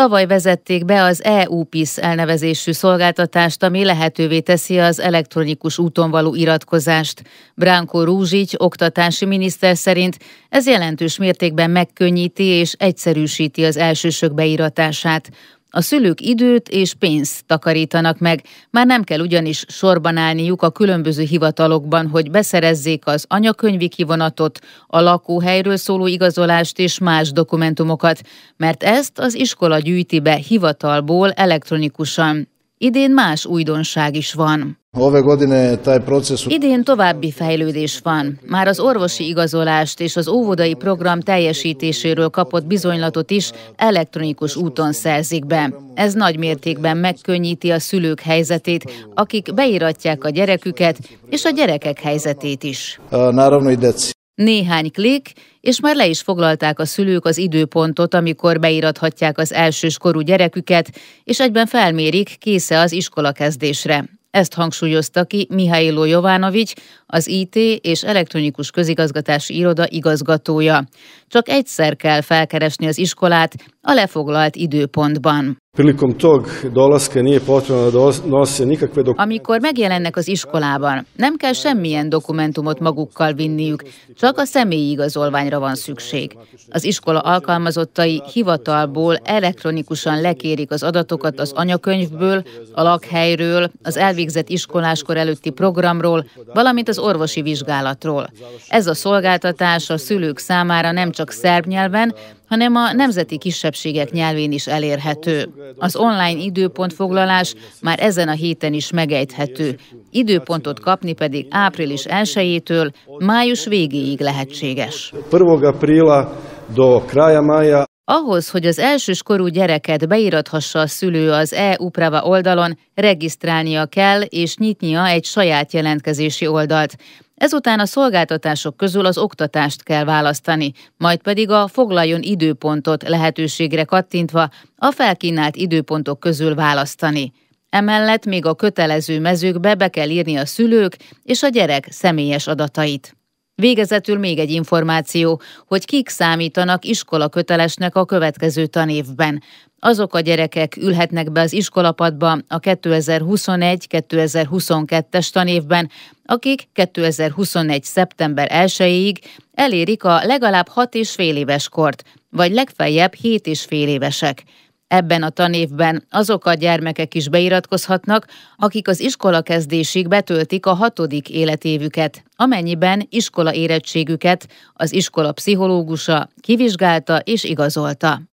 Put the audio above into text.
Tavaly vezették be az EU-PIS elnevezésű szolgáltatást, ami lehetővé teszi az elektronikus úton való iratkozást. Bránko Rúzsics, oktatási miniszter szerint ez jelentős mértékben megkönnyíti és egyszerűsíti az elsősök beiratását. A szülők időt és pénzt takarítanak meg, már nem kell ugyanis sorban állniuk a különböző hivatalokban, hogy beszerezzék az anyakönyvi kivonatot, a lakóhelyről szóló igazolást és más dokumentumokat, mert ezt az iskola gyűjti be hivatalból elektronikusan. Idén más újdonság is van. Idén további fejlődés van. Már az orvosi igazolást és az óvodai program teljesítéséről kapott bizonylatot is elektronikus úton szerzik be. Ez nagy mértékben megkönnyíti a szülők helyzetét, akik beiratják a gyereküket, és a gyerekek helyzetét is. Néhány klik, és már le is foglalták a szülők az időpontot, amikor beirathatják az elsős korú gyereküket, és egyben felmérik, késze az iskola kezdésre. Ezt hangsúlyozta ki Mihailo Jovánovics, az IT és elektronikus közigazgatási iroda igazgatója. Csak egyszer kell felkeresni az iskolát a lefoglalt időpontban. Prilikom tog dolaska nije potrebno da nose nikakve Amikor megjelennek az iskolában, nem kell semmilyen dokumentumot magukkal vinniük, csak a személyi igazolványra van szükség. Az iskola alkalmazottai hivatalból elektronikusan lekérik az adatokat az anyakönyvből, a lakhelyről, az elvégzett iskoláskor előtti programról, valamint az orvosi vizsgálatról. Ez a szolgáltatás a szülők számára nem csak szerb nyelven, hanem a nemzeti kisebbségek nyelvén is elérhető. Az online időpontfoglalás már ezen a héten is megejthető. Időpontot kapni pedig április 1-től május végéig lehetséges. 1. aprila do kraja maja. ahhoz, hogy az elsős korú gyereket beirathassa a szülő az e-uprava oldalon, regisztrálnia kell és nyitnia egy saját jelentkezési oldalt. Ezután a szolgáltatások közül az oktatást kell választani, majd pedig a foglaljon időpontot lehetőségre kattintva a felkínált időpontok közül választani. Emellett még a kötelező mezőkbe be kell írni a szülők és a gyerek személyes adatait. Végezetül még egy információ, hogy kik számítanak iskola kötelesnek a következő tanévben. Azok a gyerekek ülhetnek be az iskolapadba a 2021-2022-es tanévben, akik 2021. szeptember 1-ig elérik a legalább 6 és fél éves kort, vagy legfeljebb 7 és fél évesek. Ebben a tanévben azok a gyermekek is beiratkozhatnak, akik az iskola kezdésig betöltik a hatodik életévüket, amennyiben iskola érettségüket az iskola pszichológusa kivizsgálta és igazolta.